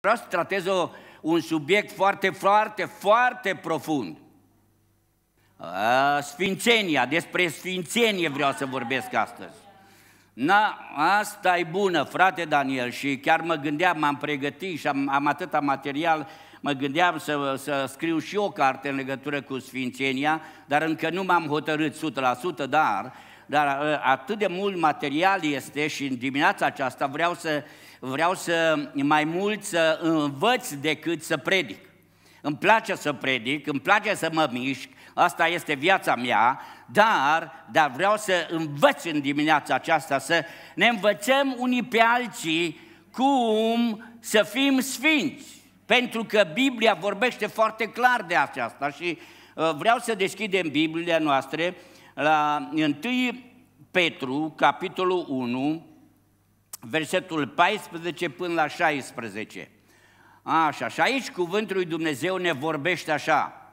Vreau să tratez o, un subiect foarte, foarte, foarte profund. A, sfințenia, despre sfințenie vreau să vorbesc astăzi. Na, asta e bună, frate Daniel, și chiar mă gândeam, m-am pregătit și am, am atâta material, mă gândeam să, să scriu și o carte în legătură cu sfințenia, dar încă nu m-am hotărât 100%, dar, dar atât de mult material este și în dimineața aceasta vreau să, uh, vreau să mai mult să învăț decât să predic. Îmi place să predic, îmi place să mă mișc, asta este viața mea, dar, dar vreau să învăț în dimineața aceasta, să ne învățăm unii pe alții cum să fim sfinți. Pentru că Biblia vorbește foarte clar de aceasta și uh, vreau să deschidem Biblia noastră la 1 Petru, capitolul 1, versetul 14 până la 16. Așa, și aici cuvântul lui Dumnezeu ne vorbește așa,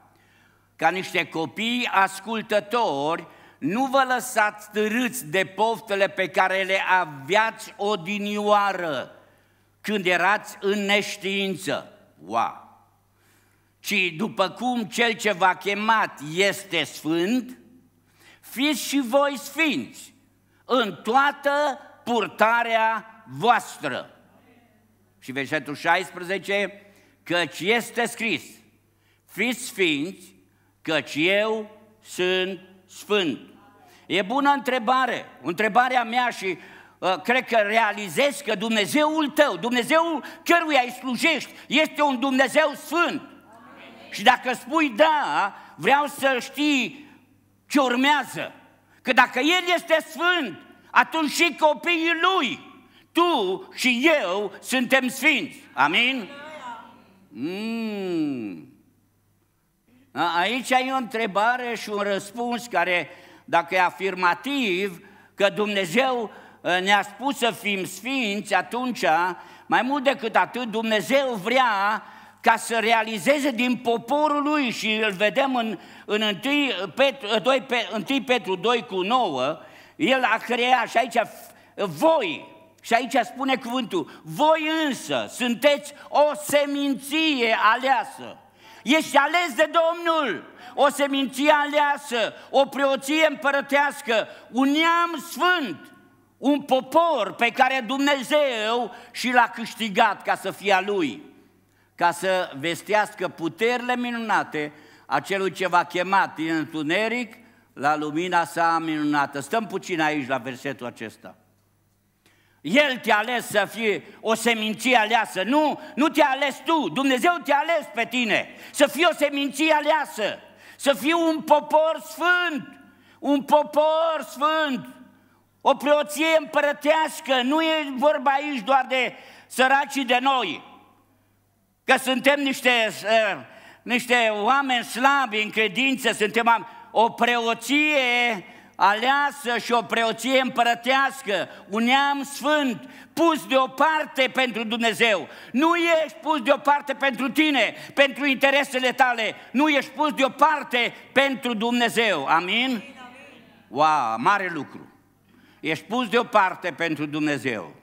ca niște copii ascultători, nu vă lăsați târâți de poftele pe care le aveați odinioară când erați în neștiință. Wow! Ci după cum cel ce v-a chemat este sfânt, fiți și voi sfinți în toată purtarea voastră. Și versetul 16, căci este scris, fiți sfinți, căci eu sunt sfânt. E bună întrebare, întrebarea mea și uh, cred că realizezi că Dumnezeul tău, Dumnezeul căruia îi slujești, este un Dumnezeu sfânt. Amin. Și dacă spui da, vreau să știi ce urmează. Că dacă El este sfânt, atunci și copiii lui, tu și eu suntem sfinți. Amin? Mm. Aici e o întrebare și un răspuns care, dacă e afirmativ, că Dumnezeu ă, ne-a spus să fim sfinți, atunci, mai mult decât atât, Dumnezeu vrea ca să realizeze din poporul lui și îl vedem în, în 1, Petru, 2, 1 Petru 2 cu 9, el a creat și aici voi, și aici spune cuvântul, voi însă sunteți o seminție aleasă. Ești ales de Domnul, o seminție aleasă, o preoție împărătească, un neam sfânt, un popor pe care Dumnezeu și l-a câștigat ca să fie a lui, ca să vestească puterile minunate a celui ce va chema din întuneric la lumina sa minunată. Stăm puțin aici la versetul acesta. El te-a ales să fie o seminție aleasă. Nu, nu te-a ales tu. Dumnezeu te-a ales pe tine. Să fii o seminție aleasă. Să fii un popor sfânt. Un popor sfânt. O preoție împărătească. Nu e vorba aici doar de săracii de noi. Că suntem niște, niște oameni slabi în credință, suntem o preoție aleasă și o preoție împărătească, un neam sfânt, pus deoparte pentru Dumnezeu. Nu ești pus deoparte pentru tine, pentru interesele tale, nu ești pus deoparte pentru Dumnezeu. Amin? Wow, mare lucru! Ești pus deoparte pentru Dumnezeu.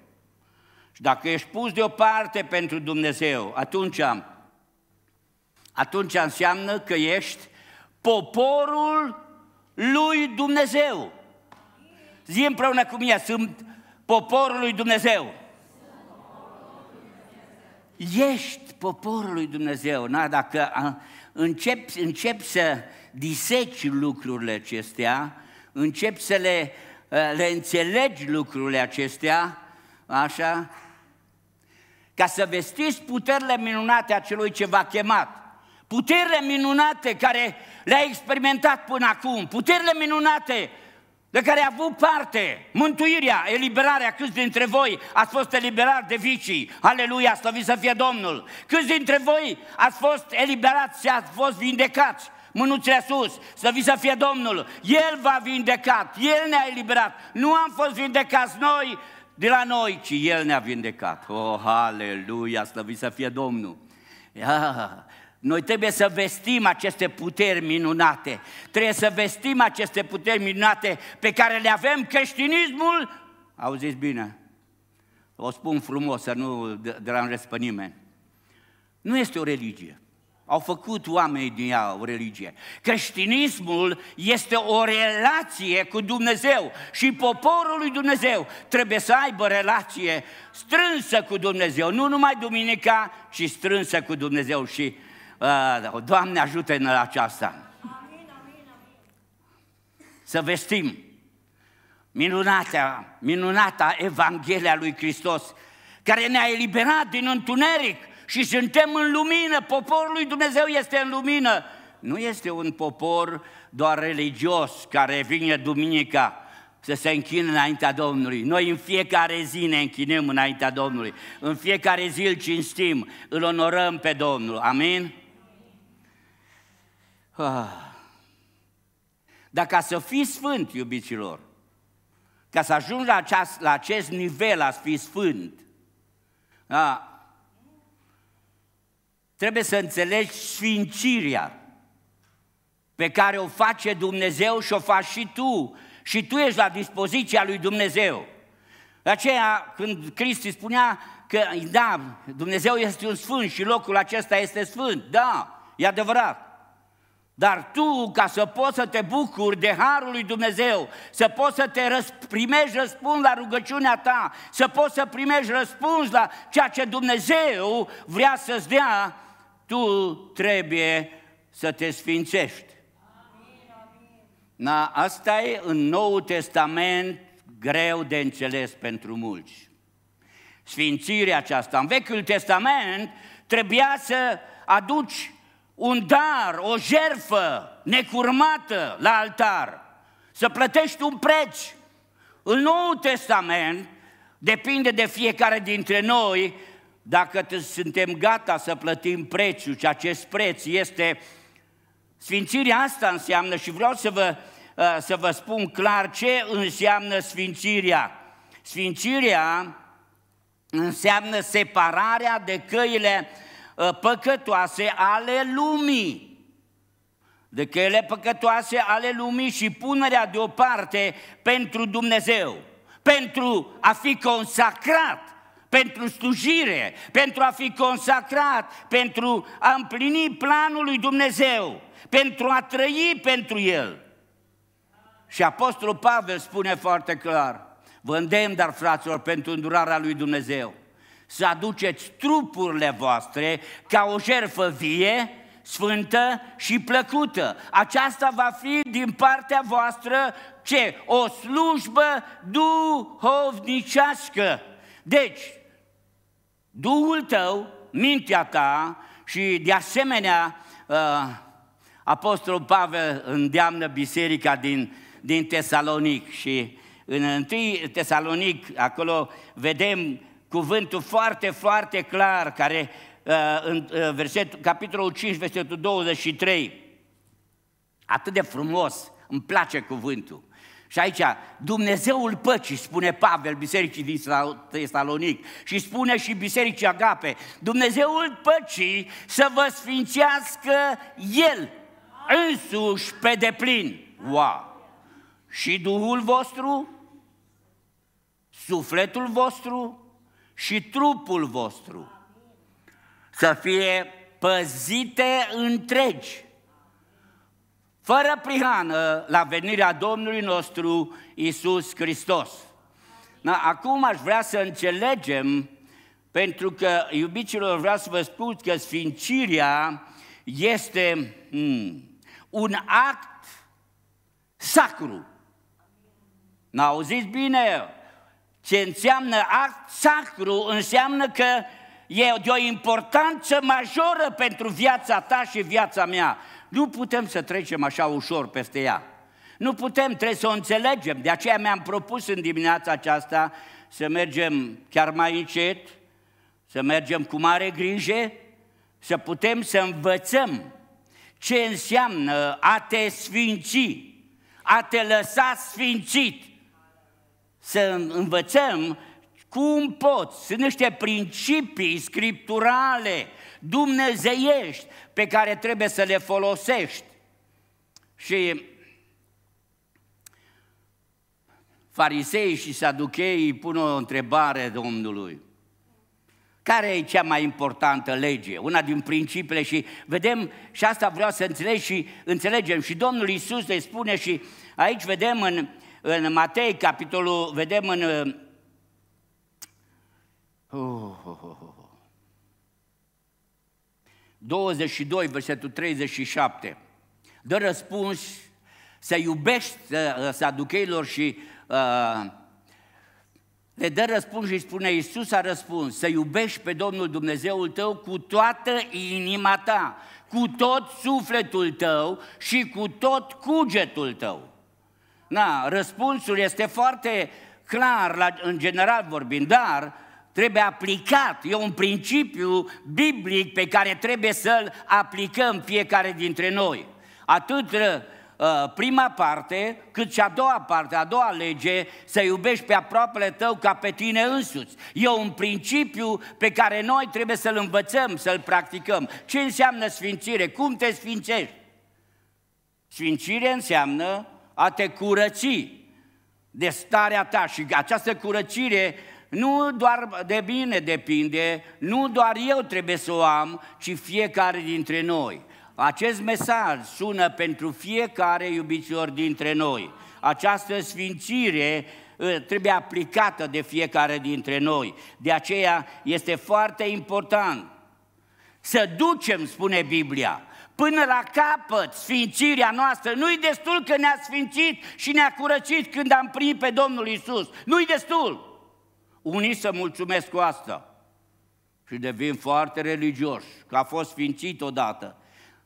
Și dacă ești pus deoparte pentru Dumnezeu, atunci, atunci înseamnă că ești poporul lui Dumnezeu. Zi împreună cu mine, sunt poporul lui Dumnezeu. Ești poporul lui Dumnezeu. Na, dacă începi, începi să diseci lucrurile acestea, începi să le, le înțelegi lucrurile acestea, așa, ca să vestiți puterile minunate a celui ce v-a chemat puterile minunate care le-a experimentat până acum, puterile minunate de care a avut parte, mântuirea, eliberarea, câți dintre voi ați fost eliberați de vicii, aleluia, slăvit să fie Domnul, câți dintre voi ați fost eliberați și ați fost vindecați, mânuțile sus, să vi să fie Domnul. El va vindecat, El ne-a eliberat. Nu am fost vindecați noi de la noi, ci El ne-a vindecat. Oh, aleluia, slăvit să fie Domnul. Ia, noi trebuie să vestim aceste puteri minunate. Trebuie să vestim aceste puteri minunate pe care le avem creștinismul. Auziți bine, o spun frumos să nu deranjez pe nimeni. Nu este o religie. Au făcut oamenii din ea o religie. Creștinismul este o relație cu Dumnezeu și poporul lui Dumnezeu trebuie să aibă relație strânsă cu Dumnezeu, nu numai duminica, ci strânsă cu Dumnezeu și Doamne ajută în aceasta. Amin, amin, amin. Să vestim minunata, minunata Evanghelia lui Hristos, care ne-a eliberat din întuneric și suntem în lumină, poporul lui Dumnezeu este în lumină. Nu este un popor doar religios care vine duminica să se închină înaintea Domnului. Noi în fiecare zi ne închinăm înaintea Domnului, în fiecare zi îl cinstim, îl onorăm pe Domnul. Amin? Ah. Dar ca să fii sfânt, iubiților, ca să ajungi la, aceast, la acest nivel, a fi sfânt, da, trebuie să înțelegi sfințirea pe care o face Dumnezeu și o faci și tu. Și tu ești la dispoziția lui Dumnezeu. De aceea, când Cristi spunea că, da, Dumnezeu este un sfânt și locul acesta este sfânt, da, e adevărat. Dar tu, ca să poți să te bucuri de harul lui Dumnezeu, să poți să te răsp- primești răspuns la rugăciunea ta, să poți să primești răspuns la ceea ce Dumnezeu vrea să-ți dea, tu trebuie să te sfințești. Na, asta e în Noul Testament greu de înțeles pentru mulți. Sfințirea aceasta. În Vechiul Testament trebuia să aduci un dar, o jerfă necurmată la altar, să plătești un preț. În Noul Testament depinde de fiecare dintre noi dacă suntem gata să plătim prețul și acest preț este sfințirea asta înseamnă și vreau să vă, ă, să vă spun clar ce înseamnă sfințirea. Sfințirea înseamnă separarea de căile uh, Uh, păcătoase ale lumii decât ele păcătoase ale lumii și punerea deoparte pentru Dumnezeu, pentru a fi consacrat, pentru slujire, pentru a fi consacrat, pentru a împlini planul lui Dumnezeu, pentru a trăi pentru El. Și Apostolul Pavel spune foarte clar, vă îndemn, dar fraților, pentru îndurarea lui Dumnezeu să aduceți trupurile voastre ca o jerfă vie, sfântă și plăcută. Aceasta va fi din partea voastră ce? O slujbă duhovnicească. Deci, Duhul tău, mintea ta și de asemenea uh, Apostolul Pavel îndeamnă biserica din, din Tesalonic și în 1 Tesalonic, acolo vedem cuvântul foarte, foarte clar, care uh, în uh, versetul, capitolul 5, versetul 23, atât de frumos, îmi place cuvântul. Și aici, Dumnezeul păcii, spune Pavel bisericii din Tesalonic și spune și bisericii Agape, Dumnezeul păcii să vă sfințească El însuși pe deplin. Wow! Și Duhul vostru, sufletul vostru, și trupul vostru să fie păzite întregi, fără prihană la venirea Domnului nostru Isus Hristos. Na, acum aș vrea să înțelegem, pentru că, iubicilor, vreau să vă spun că sfințirea este hmm, un act sacru. N-auziți bine? Ce înseamnă act sacru înseamnă că e de o importanță majoră pentru viața ta și viața mea. Nu putem să trecem așa ușor peste ea. Nu putem, trebuie să o înțelegem. De aceea mi-am propus în dimineața aceasta să mergem chiar mai încet, să mergem cu mare grijă, să putem să învățăm ce înseamnă a te sfinți, a te lăsa sfințit, să învățăm cum pot, sunt niște principii scripturale, dumnezeiești, pe care trebuie să le folosești. Și farisei și saducheii pun o întrebare Domnului. Care e cea mai importantă lege? Una din principiile și vedem, și asta vreau să înțeleg și înțelegem. Și Domnul Isus le spune și aici vedem în în Matei, capitolul, vedem în... Uh, uh, uh, uh. 22, versetul 37. Dă răspuns să iubești uh, saducheilor și uh, le dă răspuns și spune, Iisus a răspuns, să iubești pe Domnul Dumnezeul tău cu toată inima ta, cu tot sufletul tău și cu tot cugetul tău. Na, răspunsul este foarte clar, la, în general vorbind, dar trebuie aplicat. E un principiu biblic pe care trebuie să-l aplicăm fiecare dintre noi. Atât uh, prima parte, cât și a doua parte, a doua lege, să iubești pe aproapele tău ca pe tine însuți. E un principiu pe care noi trebuie să-l învățăm, să-l practicăm. Ce înseamnă sfințire? Cum te sfințești? Sfințire înseamnă a te curăți de starea ta și această curăcire nu doar de bine depinde, nu doar eu trebuie să o am, ci fiecare dintre noi. Acest mesaj sună pentru fiecare iubitor dintre noi. Această sfințire ă, trebuie aplicată de fiecare dintre noi. De aceea este foarte important să ducem, spune Biblia, până la capăt sfințirea noastră. Nu-i destul că ne-a sfințit și ne-a curățit când am primit pe Domnul Isus. Nu-i destul. Unii să mulțumesc cu asta și devin foarte religioși, că a fost sfințit odată.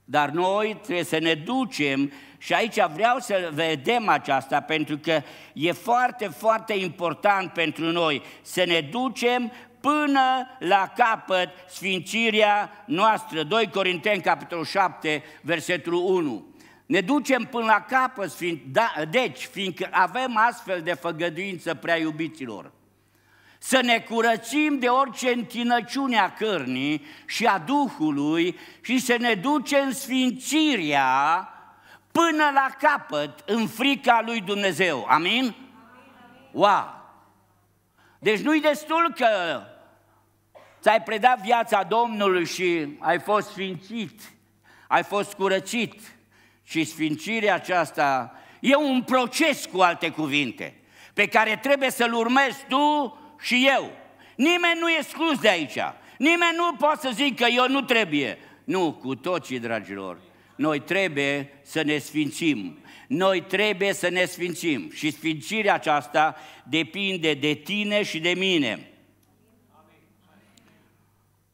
Dar noi trebuie să ne ducem și aici vreau să vedem aceasta, pentru că e foarte, foarte important pentru noi să ne ducem până la capăt sfințirea noastră. 2 Corinteni, capitolul 7, versetul 1. Ne ducem până la capăt, sfinț... da, deci, fiindcă avem astfel de făgăduință prea iubiților. Să ne curățim de orice întinăciune a cărnii și a Duhului și să ne ducem sfințirea până la capăt în frica lui Dumnezeu. Amin? Amin. amin. Wow! Deci nu-i destul că ți-ai predat viața Domnului și ai fost sfințit, ai fost curățit. Și sfințirea aceasta e un proces, cu alte cuvinte, pe care trebuie să-l urmezi tu și eu. Nimeni nu e exclus de aici. Nimeni nu poate să zică eu nu trebuie. Nu, cu toții, dragilor, noi trebuie să ne sfințim. Noi trebuie să ne sfințim și sfințirea aceasta depinde de tine și de mine.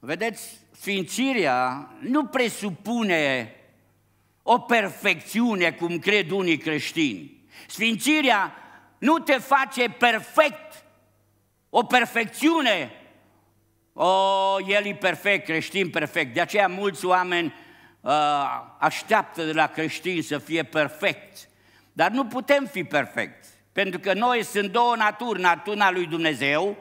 Vedeți, sfințirea nu presupune o perfecțiune, cum cred unii creștini. Sfințirea nu te face perfect, o perfecțiune. O, el e perfect, creștin perfect. De aceea mulți oameni uh, așteaptă de la creștin să fie perfect. Dar nu putem fi perfect, pentru că noi sunt două naturi, natura lui Dumnezeu,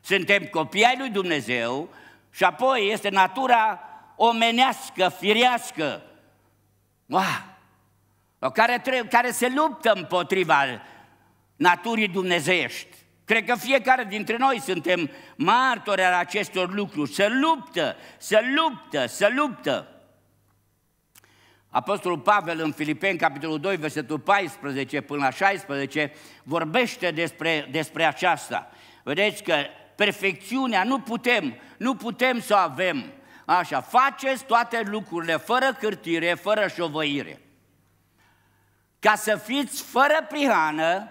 suntem copii ai lui Dumnezeu și apoi este natura omenească, firească, care, trebuie, care se luptă împotriva naturii dumnezeiești. Cred că fiecare dintre noi suntem martori al acestor lucruri. Se luptă, se luptă, se luptă. Apostolul Pavel în Filipeni, capitolul 2, versetul 14 până la 16, vorbește despre, despre aceasta. Vedeți că perfecțiunea nu putem, nu putem să o avem. Așa, faceți toate lucrurile fără cârtire, fără șovăire. Ca să fiți fără prihană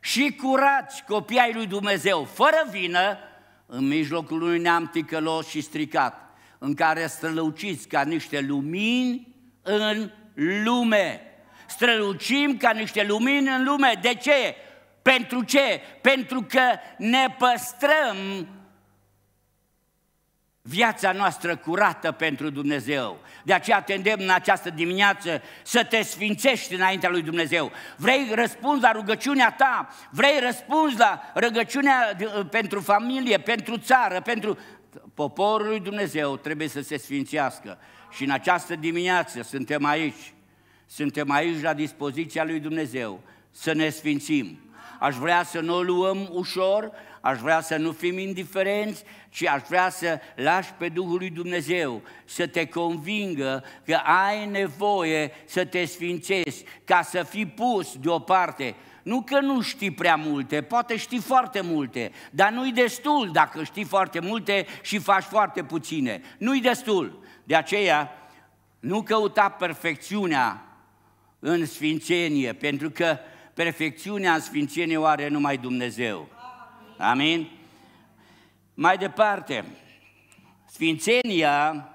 și curați copii ai lui Dumnezeu, fără vină, în mijlocul unui neam ticălos și stricat, în care străluciți ca niște lumini în lume. Strălucim ca niște lumini în lume. De ce? Pentru ce? Pentru că ne păstrăm viața noastră curată pentru Dumnezeu. De aceea te îndemn în această dimineață să te sfințești înaintea lui Dumnezeu. Vrei răspuns la rugăciunea ta, vrei răspuns la rugăciunea pentru familie, pentru țară, pentru... Poporul lui Dumnezeu trebuie să se sfințească. Și în această dimineață suntem aici, suntem aici la dispoziția lui Dumnezeu să ne sfințim aș vrea să nu o luăm ușor, aș vrea să nu fim indiferenți, ci aș vrea să lași pe Duhul lui Dumnezeu să te convingă că ai nevoie să te sfințești ca să fii pus deoparte. Nu că nu știi prea multe, poate știi foarte multe, dar nu-i destul dacă știi foarte multe și faci foarte puține. Nu-i destul. De aceea, nu căuta perfecțiunea în sfințenie, pentru că perfecțiunea în sfințenie o are numai Dumnezeu. Amin? Mai departe, sfințenia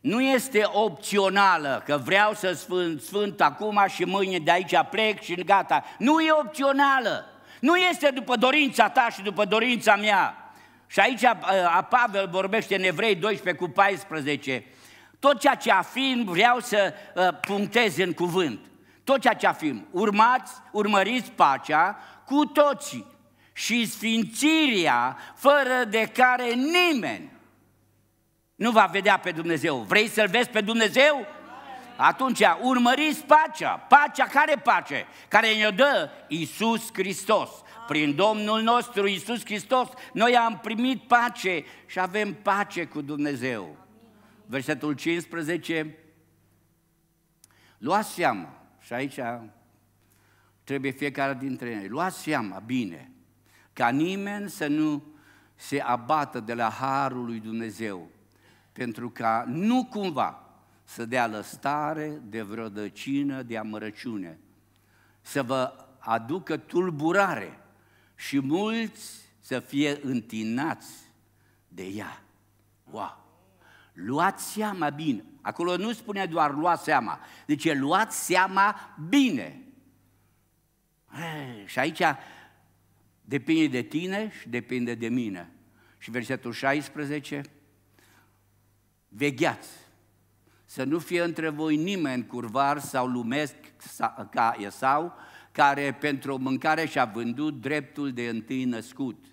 nu este opțională, că vreau să sfânt, sfânt acum și mâine de aici plec și gata. Nu e opțională. Nu este după dorința ta și după dorința mea. Și aici a, uh, a Pavel vorbește în Evrei 12 cu 14. Tot ceea ce afirm vreau să a, uh, punctez în cuvânt tot ceea ce afirm, urmați, urmăriți pacea cu toții și sfințirea fără de care nimeni nu va vedea pe Dumnezeu. Vrei să-L vezi pe Dumnezeu? Atunci urmăriți pacea. Pacea care pace? Care ne-o dă Iisus Hristos. Prin Domnul nostru Iisus Hristos, noi am primit pace și avem pace cu Dumnezeu. Versetul 15, luați seama, și aici trebuie fiecare dintre noi. Luați seama bine, ca nimeni să nu se abată de la harul lui Dumnezeu, pentru ca nu cumva să dea lăstare de vrădăcină, de amărăciune, să vă aducă tulburare și mulți să fie întinați de ea. Wow! Luați seama bine. Acolo nu spune doar luați seama. Zice, luați seama bine. E, eh, și aici depinde de tine și depinde de mine. Și versetul 16, vegheați să nu fie între voi nimeni curvar sau lumesc ca Esau, care pentru o mâncare și-a vândut dreptul de întâi născut.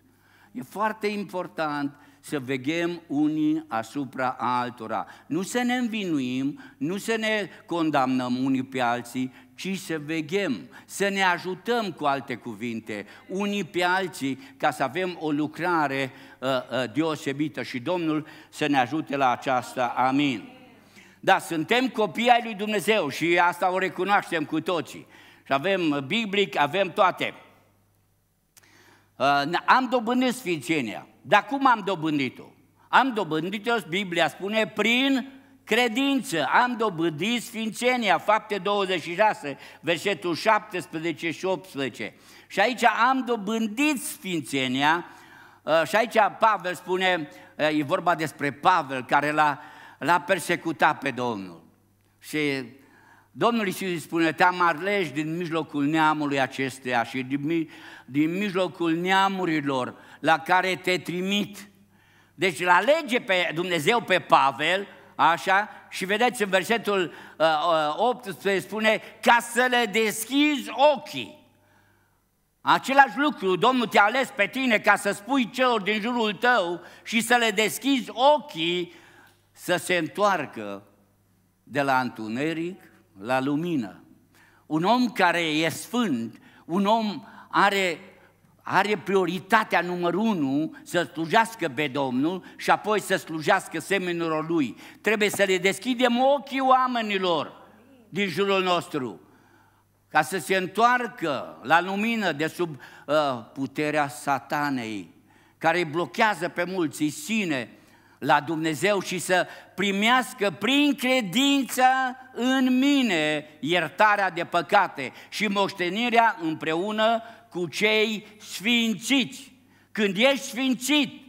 E foarte important să veghem unii asupra altora. Nu să ne învinuim, nu să ne condamnăm unii pe alții, ci să veghem, să ne ajutăm cu alte cuvinte, unii pe alții, ca să avem o lucrare uh, uh, deosebită și Domnul să ne ajute la aceasta. Amin. Da, suntem copii ai lui Dumnezeu și asta o recunoaștem cu toții. Și avem biblic, avem toate. Uh, am dobândit sfințenia. Dar cum am dobândit-o? Am dobândit-o, Biblia spune, prin credință. Am dobândit sfințenia, fapte 26, versetul 17 și 18. Și aici am dobândit sfințenia ă, și aici Pavel spune, ă, e vorba despre Pavel care l-a, l-a persecutat pe Domnul. Și Domnul Iisus îi spune, te-am arlești din mijlocul neamului acesteia și din, din mijlocul neamurilor la care te trimit. Deci îl alege pe Dumnezeu pe Pavel, așa, și vedeți în versetul 18 uh, uh, spune ca să le deschizi ochii. Același lucru, Domnul te-a ales pe tine ca să spui celor din jurul tău și să le deschizi ochii să se întoarcă de la întuneric la lumină. Un om care e sfânt, un om are are prioritatea numărul unu să slujească pe Domnul și apoi să slujească semenilor lui. Trebuie să le deschidem ochii oamenilor din jurul nostru ca să se întoarcă la lumină de sub uh, puterea satanei care îi blochează pe mulți, îi sine la Dumnezeu și să primească prin credință în mine iertarea de păcate și moștenirea împreună cu cei sfințiți. Când ești sfințit,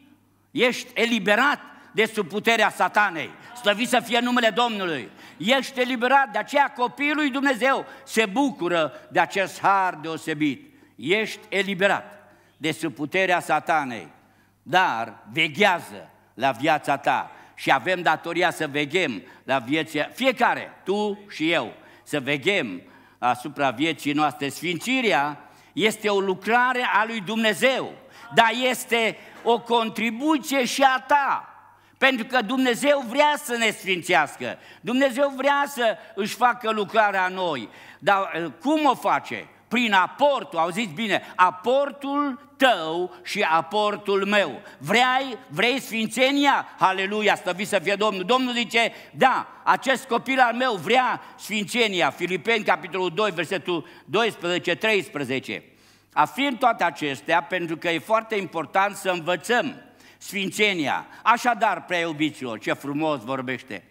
ești eliberat de sub puterea satanei. Slăvit să fie numele Domnului. Ești eliberat, de aceea copilul lui Dumnezeu se bucură de acest har deosebit. Ești eliberat de sub puterea satanei, dar veghează la viața ta și avem datoria să veghem la vieții, fiecare, tu și eu, să veghem asupra vieții noastre. Sfințirea este o lucrare a lui Dumnezeu, dar este o contribuție și a ta. Pentru că Dumnezeu vrea să ne sfințească, Dumnezeu vrea să își facă lucrarea noi. Dar eh, cum o face? prin aportul, au zis bine, aportul tău și aportul meu. Vrei, vrei sfințenia? Haleluia, stăvi să fie Domnul. Domnul zice, da, acest copil al meu vrea sfințenia. Filipeni, capitolul 2, versetul 12-13. Afirm toate acestea pentru că e foarte important să învățăm sfințenia. Așadar, prea iubiților, ce frumos vorbește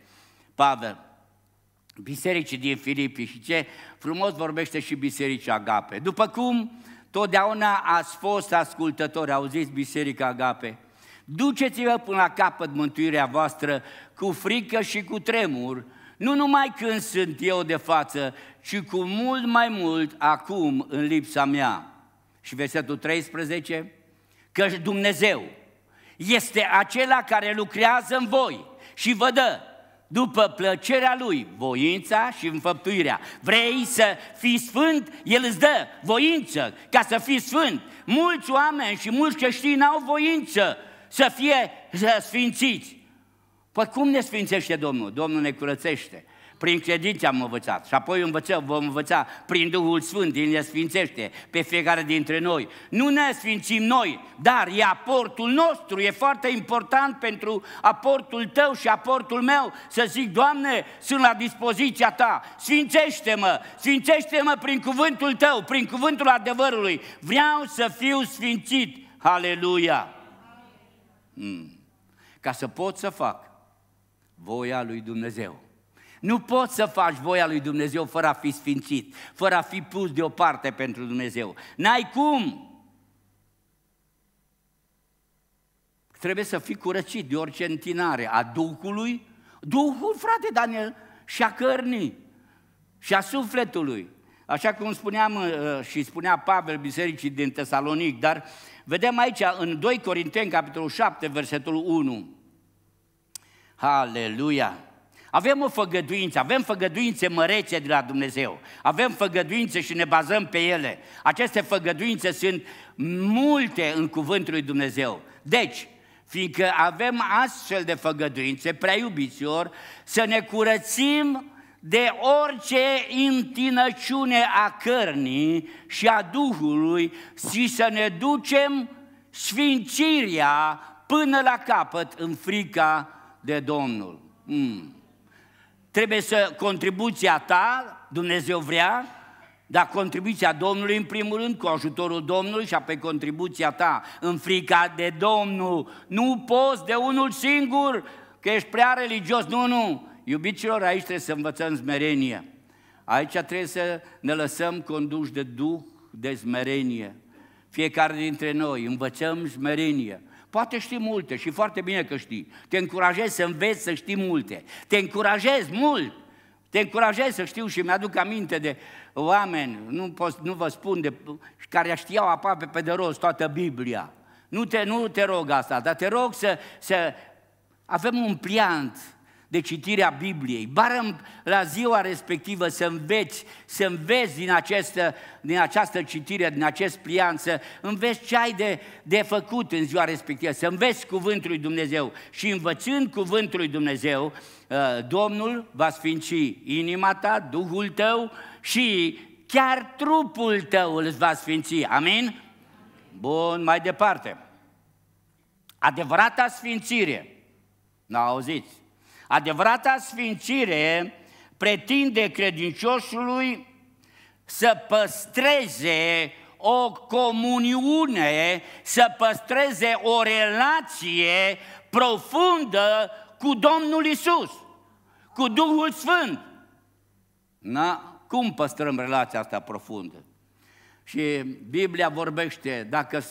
Pavel bisericii din Filipii și ce frumos vorbește și biserica Agape. După cum totdeauna ați fost ascultători, auziți biserica Agape, duceți-vă până la capăt mântuirea voastră cu frică și cu tremur, nu numai când sunt eu de față, ci cu mult mai mult acum în lipsa mea. Și versetul 13, căci Dumnezeu este acela care lucrează în voi și vă dă după plăcerea Lui, voința și înfăptuirea. Vrei să fii sfânt? El îți dă voință ca să fii sfânt. Mulți oameni și mulți creștini au voință să fie sfințiți. Păi cum ne sfințește Domnul? Domnul ne curățește. Prin credință am învățat și apoi învățăm, vom învăța prin Duhul Sfânt, El ne sfințește pe fiecare dintre noi. Nu ne sfințim noi, dar e aportul nostru, e foarte important pentru aportul tău și aportul meu să zic, Doamne, sunt la dispoziția ta, sfințește-mă, sfințește-mă prin cuvântul tău, prin cuvântul adevărului. Vreau să fiu sfințit. Aleluia! Mm. Ca să pot să fac voia lui Dumnezeu. Nu poți să faci voia lui Dumnezeu fără a fi sfințit, fără a fi pus deoparte pentru Dumnezeu. N-ai cum! Trebuie să fii curățit de orice întinare a Duhului, Duhul, frate Daniel, și a cărnii, și a sufletului. Așa cum spuneam uh, și spunea Pavel bisericii din Tesalonic, dar vedem aici în 2 Corinteni, capitolul 7, versetul 1. Haleluia! Avem o făgăduință, avem făgăduințe mărețe de la Dumnezeu, avem făgăduințe și ne bazăm pe ele. Aceste făgăduințe sunt multe în cuvântul lui Dumnezeu. Deci, fiindcă avem astfel de făgăduințe, prea iubiților, să ne curățim de orice întinăciune a cărnii și a Duhului și să ne ducem sfințirea până la capăt în frica de Domnul. Hmm. Trebuie să contribuția ta, Dumnezeu vrea, dar contribuția Domnului în primul rând, cu ajutorul Domnului și apoi contribuția ta în frica de Domnul. Nu poți de unul singur, că ești prea religios. Nu, nu, iubiților, aici trebuie să învățăm smerenie. Aici trebuie să ne lăsăm conduși de Duh de smerenie. Fiecare dintre noi învățăm smerenie. Poate știi multe și foarte bine că știi. Te încurajez să înveți să știi multe. Te încurajez mult. Te încurajez să știu și mi-aduc aminte de oameni, nu, pot, nu vă spun, de, care știau aproape pe de rost toată Biblia. Nu te, nu te rog asta, dar te rog să, să avem un pliant de citirea Bibliei. Bară la ziua respectivă să înveți, să înveți din această, din această citire, din acest plian, să înveți ce ai de, de făcut în ziua respectivă, să înveți cuvântul lui Dumnezeu. Și învățând cuvântul lui Dumnezeu, ă, Domnul va sfinci inima ta, Duhul tău și chiar trupul tău îl va sfinți. Amin? Bun, mai departe. Adevărata sfințire. N-auziți? Adevărata sfințire pretinde credinciosului să păstreze o comuniune, să păstreze o relație profundă cu Domnul Isus, cu Duhul Sfânt. Na, cum păstrăm relația asta profundă? Și Biblia vorbește, dacă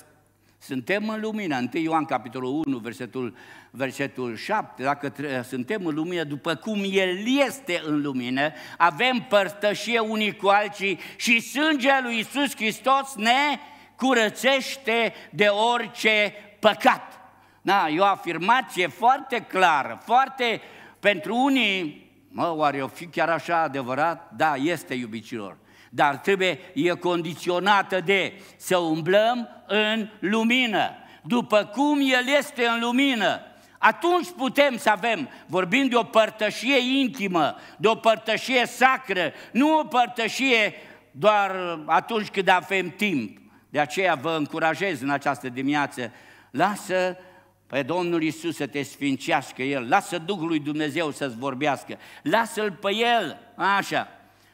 suntem în lumină, 1 Ioan capitolul 1, versetul versetul 7, dacă suntem în lumină, după cum El este în lumină, avem părtășie unii cu alții și sângele lui Isus Hristos ne curățește de orice păcat. Da, e o afirmație foarte clară, foarte pentru unii, mă, oare o fi chiar așa adevărat? Da, este iubicilor dar trebuie, e condiționată de să umblăm în lumină. După cum El este în lumină, atunci putem să avem, vorbind de o părtășie intimă, de o părtășie sacră, nu o părtășie doar atunci când avem timp. De aceea vă încurajez în această dimineață, lasă pe Domnul Isus să te sfințească El, lasă Duhul lui Dumnezeu să-ți vorbească, lasă-L pe El, așa.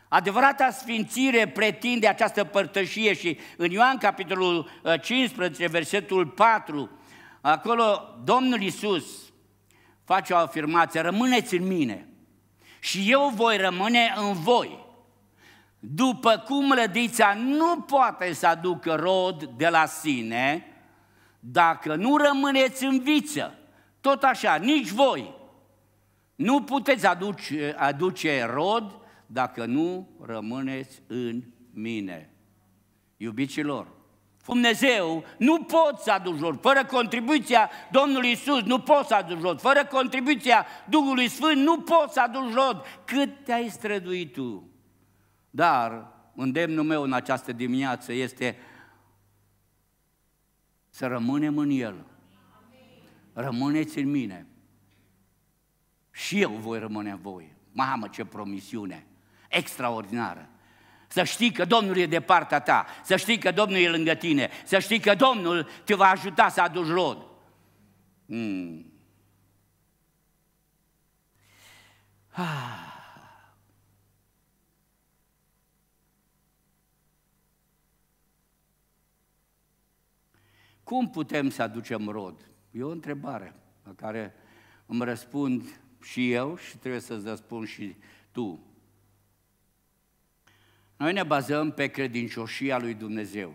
Adevărata sfințire pretinde această părtășie și în Ioan capitolul 15, uh, versetul 4, Acolo Domnul Iisus face o afirmație, rămâneți în mine și eu voi rămâne în voi. După cum rădița nu poate să aducă rod de la sine, dacă nu rămâneți în viță, tot așa, nici voi nu puteți aduce, aduce rod dacă nu rămâneți în mine. Iubicilor, Dumnezeu, nu poți să aduci jur. Fără contribuția Domnului Isus, nu poți să aduci jur. Fără contribuția Duhului Sfânt, nu poți să aduci jur. Cât te-ai străduit tu. Dar îndemnul meu în această dimineață este să rămânem în El. Rămâneți în mine. Și eu voi rămâne în voi. Mamă, ce promisiune! Extraordinară! Să știi că Domnul e de partea ta, să știi că Domnul e lângă tine, să știi că Domnul te va ajuta să aduci rod. Hmm. Ah. Cum putem să aducem rod? E o întrebare la care îmi răspund și eu și trebuie să-ți răspund și tu. Noi ne bazăm pe credincioșia lui Dumnezeu.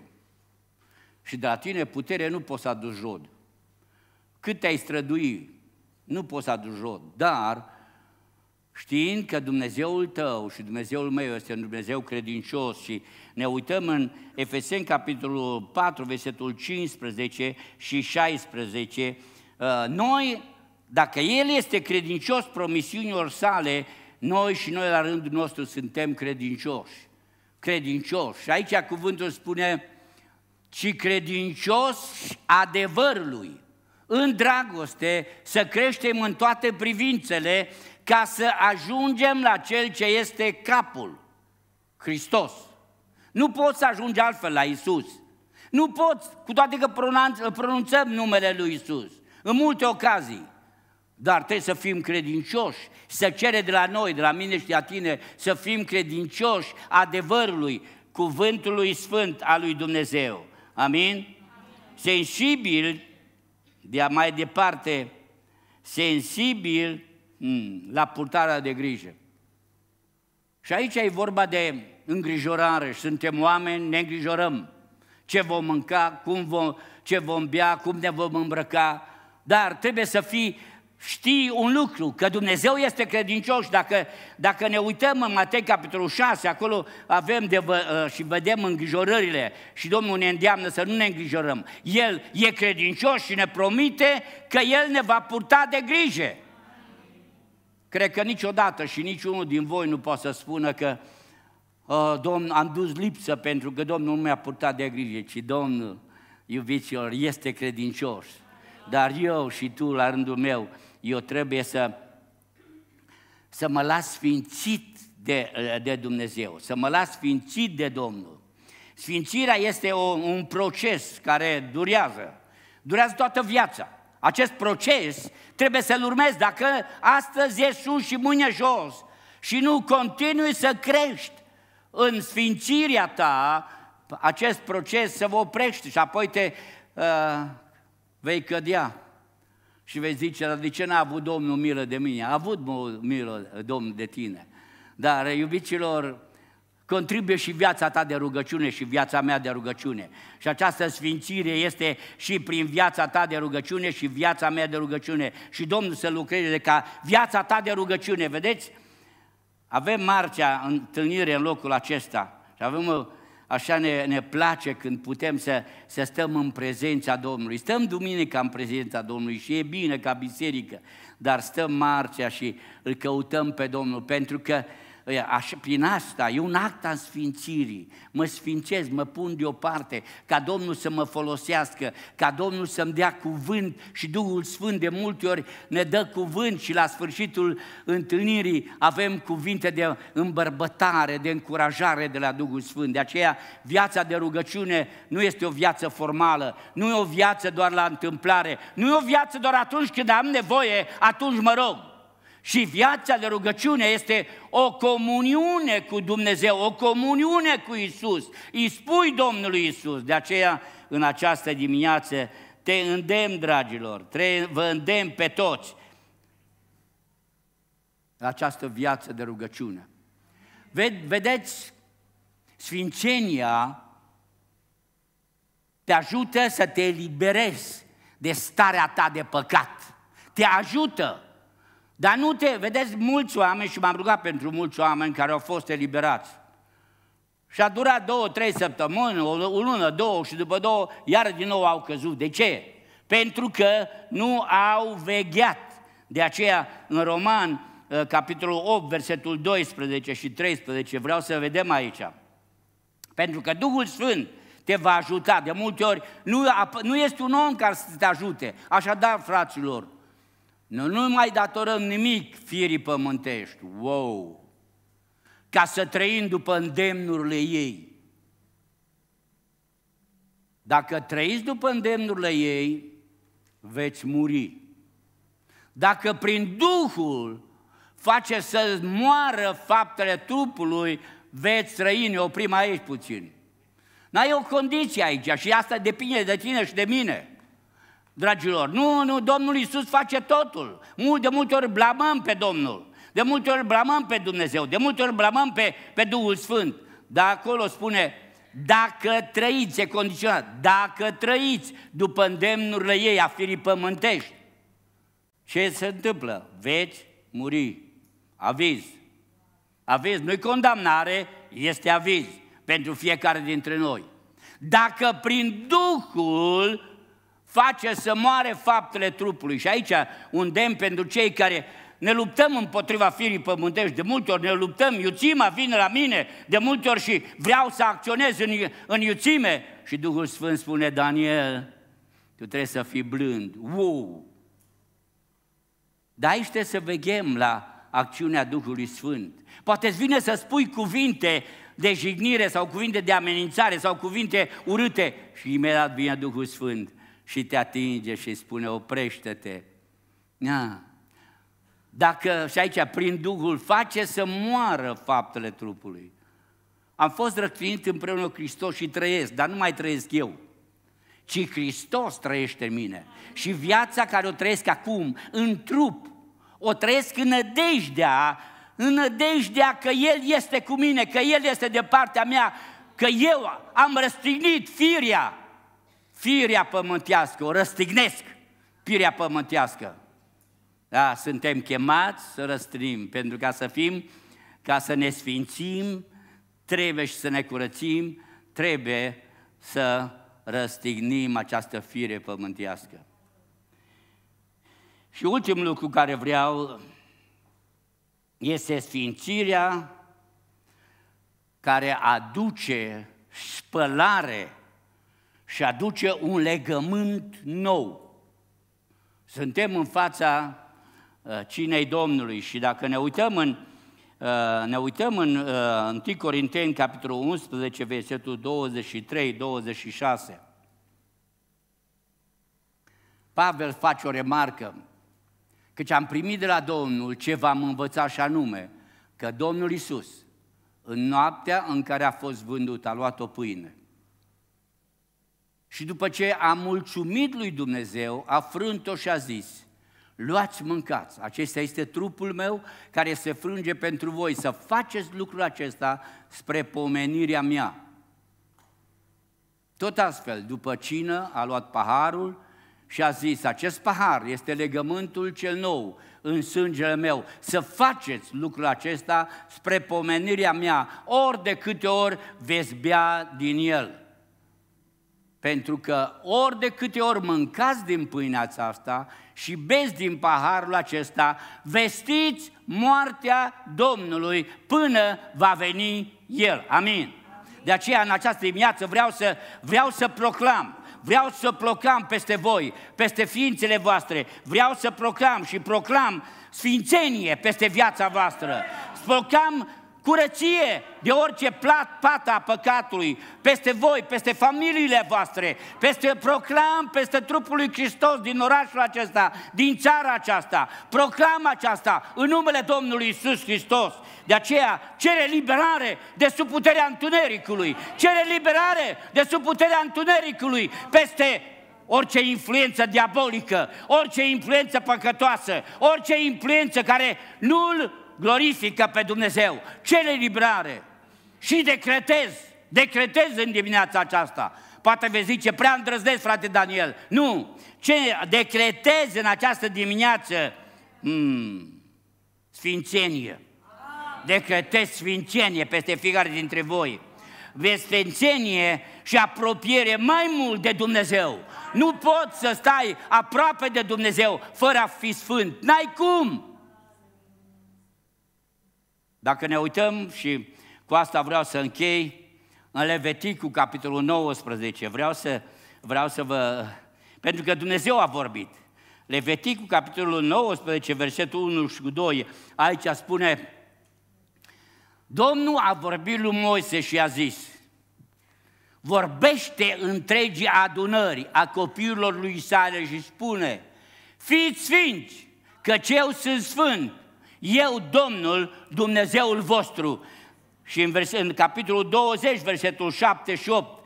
Și de la tine putere nu poți aduce jod. Cât te-ai strădui, nu poți aduce jod. Dar știind că Dumnezeul tău și Dumnezeul meu este un Dumnezeu credincios și ne uităm în Efeseni capitolul 4, versetul 15 și 16, ă, noi, dacă El este credincios promisiunilor sale, noi și noi la rândul nostru suntem credincioși credincios. Și aici cuvântul spune, ci credincios adevărului, în dragoste, să creștem în toate privințele ca să ajungem la Cel ce este capul, Hristos. Nu poți să ajungi altfel la Isus. Nu poți, cu toate că pronunțăm numele lui Isus, în multe ocazii. Dar trebuie să fim credincioși, să cere de la noi, de la mine și de la tine, să fim credincioși adevărului, cuvântului sfânt al lui Dumnezeu. Amin? Amin. Sensibil, de mai departe, sensibil mm, la purtarea de grijă. Și aici e vorba de îngrijorare suntem oameni, ne îngrijorăm. Ce vom mânca, cum vom, ce vom bea, cum ne vom îmbrăca, dar trebuie să fii știi un lucru, că Dumnezeu este credincios. Dacă, dacă ne uităm în Matei capitolul 6, acolo avem de, vă, uh, și vedem îngrijorările și Domnul ne îndeamnă să nu ne îngrijorăm. El e credincios și ne promite că El ne va purta de grijă. Cred că niciodată și niciunul din voi nu poate să spună că uh, Domn, am dus lipsă pentru că Domnul nu mi-a purtat de grijă, ci Domnul, iubiților, este credincios. Dar eu și tu, la rândul meu, eu trebuie să, să mă las sfințit de, de Dumnezeu, să mă las sfințit de Domnul. Sfințirea este o, un proces care durează, durează toată viața. Acest proces trebuie să-l urmezi dacă astăzi e sus și mâine jos și nu continui să crești în sfințirea ta, acest proces se oprește și apoi te uh, vei cădea și vei zice, dar de ce n-a avut Domnul milă de mine? A avut milă Domnul de tine. Dar, iubiților, contribuie și viața ta de rugăciune și viața mea de rugăciune. Și această sfințire este și prin viața ta de rugăciune și viața mea de rugăciune. Și Domnul să lucreze ca viața ta de rugăciune, vedeți? Avem marcea întâlnire în locul acesta și avem Așa ne, ne place când putem să, să stăm în prezența Domnului. Stăm duminica în prezența Domnului și e bine ca biserică, dar stăm marțea și îl căutăm pe Domnul, pentru că uh, așa, prin asta, e un act al sfințirii. Mă sfințez, mă pun deoparte, ca Domnul să mă folosească, ca Domnul să-mi dea cuvânt și Duhul Sfânt de multe ori ne dă cuvânt și la sfârșitul întâlnirii avem cuvinte de îmbărbătare, de încurajare de la Duhul Sfânt. De aceea, viața de rugăciune nu este o viață formală, nu e o viață doar la întâmplare, nu e o viață doar atunci când am nevoie, atunci mă rog. Și viața de rugăciune este o comuniune cu Dumnezeu, o comuniune cu Isus. Îi spui Domnului Isus. De aceea, în această dimineață, te îndemn, dragilor, te, vă îndemn pe toți la această viață de rugăciune. Vedeți, Sfințenia te ajută să te eliberezi de starea ta de păcat. Te ajută dar nu te, vedeți, mulți oameni, și m-am rugat pentru mulți oameni care au fost eliberați, și a durat două, trei săptămâni, o, lună, două și după două, iar din nou au căzut. De ce? Pentru că nu au vegheat. De aceea, în Roman, ă, capitolul 8, versetul 12 și 13, vreau să vedem aici. Pentru că Duhul Sfânt te va ajuta. De multe ori nu, nu este un om care să te ajute. Așadar, fraților, noi nu mai datorăm nimic firii pământești, wow, ca să trăim după îndemnurile ei. Dacă trăiți după îndemnurile ei, veți muri. Dacă prin Duhul face să moară faptele trupului, veți trăi, ne oprim aici puțin. N-ai o condiție aici și asta depinde de tine și de mine dragilor. Nu, nu, Domnul Iisus face totul. De multe ori blamăm pe Domnul, de multe ori blamăm pe Dumnezeu, de multe ori blamăm pe, pe Duhul Sfânt. Dar acolo spune, dacă trăiți, e condiționat, dacă trăiți după îndemnurile ei a firii pământești, ce se întâmplă? Veți muri. Aviz. Aviz nu-i condamnare, este aviz pentru fiecare dintre noi. Dacă prin Duhul face să moare faptele trupului. Și aici un demn pentru cei care ne luptăm împotriva firii pământești, de multe ori ne luptăm, iuțima vine la mine, de multe ori și vreau să acționez în, în iuțime. Și Duhul Sfânt spune, Daniel, tu trebuie să fii blând. Wow! Dar aici trebuie să veghem la acțiunea Duhului Sfânt. Poate îți vine să spui cuvinte de jignire sau cuvinte de amenințare sau cuvinte urâte și imediat vine Duhul Sfânt și te atinge și spune, oprește-te. Na. Dacă, și aici, prin Duhul, face să moară faptele trupului. Am fost răcfinit împreună cu Hristos și trăiesc, dar nu mai trăiesc eu, ci Hristos trăiește în mine. Și viața care o trăiesc acum, în trup, o trăiesc în nădejdea, în nădejdea că El este cu mine, că El este de partea mea, că eu am răstignit firia, firea pământească, o răstignesc, firea pământească. Da, suntem chemați să răstrim, pentru ca să fim, ca să ne sfințim, trebuie și să ne curățim, trebuie să răstignim această fire pământească. Și ultimul lucru care vreau este sfințirea care aduce spălare și aduce un legământ nou. Suntem în fața uh, cinei Domnului și dacă ne uităm în, uh, ne uităm în 1 uh, Corinteni, capitolul 11, versetul 23-26, Pavel face o remarcă, căci am primit de la Domnul ce v-am învățat și anume, că Domnul Isus, în noaptea în care a fost vândut, a luat o pâine și după ce a mulțumit lui Dumnezeu, a frânt-o și a zis, luați, mâncați, acesta este trupul meu care se frânge pentru voi, să faceți lucrul acesta spre pomenirea mea. Tot astfel, după cină, a luat paharul și a zis, acest pahar este legământul cel nou în sângele meu, să faceți lucrul acesta spre pomenirea mea, ori de câte ori veți bea din el. Pentru că ori de câte ori mâncați din pâinea asta și beți din paharul acesta, vestiți moartea Domnului până va veni El. Amin. De aceea în această dimineață vreau să, vreau să proclam vreau să proclam peste voi, peste ființele voastre, vreau să proclam și proclam sfințenie peste viața voastră, proclam curăție de orice plat, pata a păcatului, peste voi, peste familiile voastre, peste proclam, peste trupul lui Hristos din orașul acesta, din țara aceasta, proclam aceasta în numele Domnului Isus Hristos. De aceea cere liberare de sub puterea întunericului, cere liberare de sub puterea întunericului peste orice influență diabolică, orice influență păcătoasă, orice influență care nu-l glorifică pe Dumnezeu, cere librare și decretez, decretez în dimineața aceasta. Poate vei zice, prea îndrăznesc, frate Daniel. Nu, ce decretez în această dimineață? hmm, sfințenie. Decretez sfințenie peste fiecare dintre voi vestențenie și apropiere mai mult de Dumnezeu. Nu poți să stai aproape de Dumnezeu fără a fi sfânt. N-ai cum! Dacă ne uităm și cu asta vreau să închei, în Leviticul, capitolul 19, vreau să, vreau să vă... Pentru că Dumnezeu a vorbit. Leviticul, capitolul 19, versetul 1 și 2, aici spune Domnul a vorbit lui Moise și a zis Vorbește întregii adunări a copiilor lui Israel și spune Fiți sfinți, că eu sunt sfânt, eu, Domnul, Dumnezeul vostru. Și în, vers- în capitolul 20, versetul 7 și 8,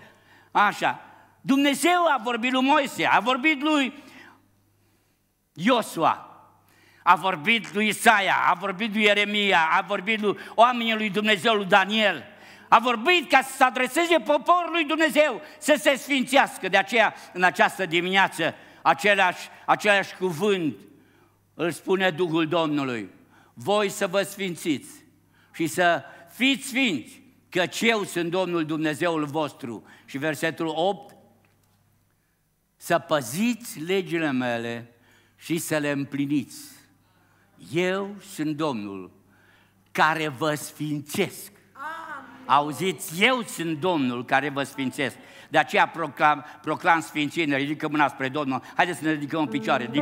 așa, Dumnezeu a vorbit lui Moise, a vorbit lui Iosua, a vorbit lui Isaia, a vorbit lui Ieremia, a vorbit lui oamenii lui Dumnezeu, lui Daniel. A vorbit ca să se adreseze poporul lui Dumnezeu, să se sfințească. De aceea, în această dimineață, același, același cuvânt îl spune Duhul Domnului voi să vă sfințiți și să fiți sfinți, căci eu sunt Domnul Dumnezeul vostru. Și versetul 8, să păziți legile mele și să le împliniți. Eu sunt Domnul care vă sfințesc. Auziți, eu sunt Domnul care vă sfințesc. De aceea proclam, proclam sfințenie, ridicăm mâna spre Domnul. Haideți să ne ridicăm în picioare.